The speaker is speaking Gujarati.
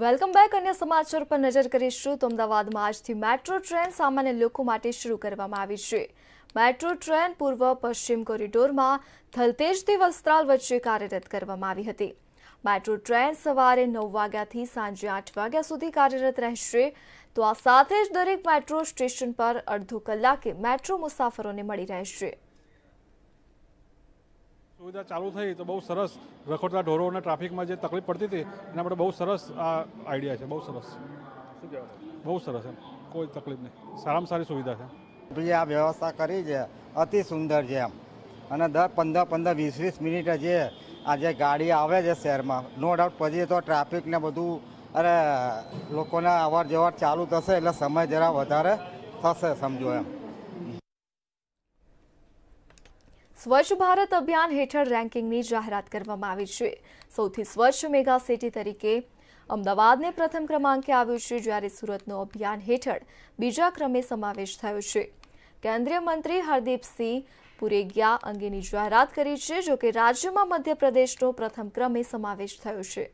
વેલકમ બેક અન્ય સમાચાર પર નજર કરીશું તો અમદાવાદમાં આજથી મેટ્રો ટ્રેન સામાન્ય લોકો માટે શરૂ કરવામાં આવી છે મેટ્રો ટ્રેન પૂર્વ પશ્ચિમ કોરિડોરમાં થલતેજથી વસ્ત્રાલ વચ્ચે કાર્યરત કરવામાં આવી હતી મેટ્રો ટ્રેન સવારે નવ વાગ્યાથી સાંજે આઠ વાગ્યા સુધી કાર્યરત રહેશે તો આ સાથે જ દરેક મેટ્રો સ્ટેશન પર અડધો કલાકે મેટ્રો મુસાફરોને મળી રહેશે સુવિધા ચાલુ થઈ તો બહુ સરસ રખોડતા અને ટ્રાફિકમાં જે તકલીફ પડતી હતી એના માટે બહુ સરસ આ આઈડિયા છે બહુ સરસ બહુ સરસ એમ કોઈ તકલીફ નહીં સારામાં સારી સુવિધા છે જે આ વ્યવસ્થા કરી છે અતિ સુંદર છે એમ અને દર પંદર પંદર વીસ વીસ મિનિટ જે આ જે ગાડી આવે છે શહેરમાં નો ડાઉટ પછી તો ટ્રાફિકને બધું અરે લોકોના અવર જવર ચાલુ થશે એટલે સમય જરા વધારે થશે સમજો એમ સ્વચ્છ ભારત અભિયાન હેઠળ રેન્કિંગની જાહેરાત કરવામાં આવી છે સૌથી સ્વચ્છ મેગા સિટી તરીકે અમદાવાદને પ્રથમ ક્રમાંકે આવ્યું છે જ્યારે સુરતનો અભિયાન હેઠળ બીજા ક્રમે સમાવેશ થયો છે કેન્દ્રીય મંત્રી હરદીપસિંહ પુરેગિયા અંગેની જાહેરાત કરી છે જોકે રાજ્યમાં મધ્યપ્રદેશનો પ્રથમ ક્રમે સમાવેશ થયો છે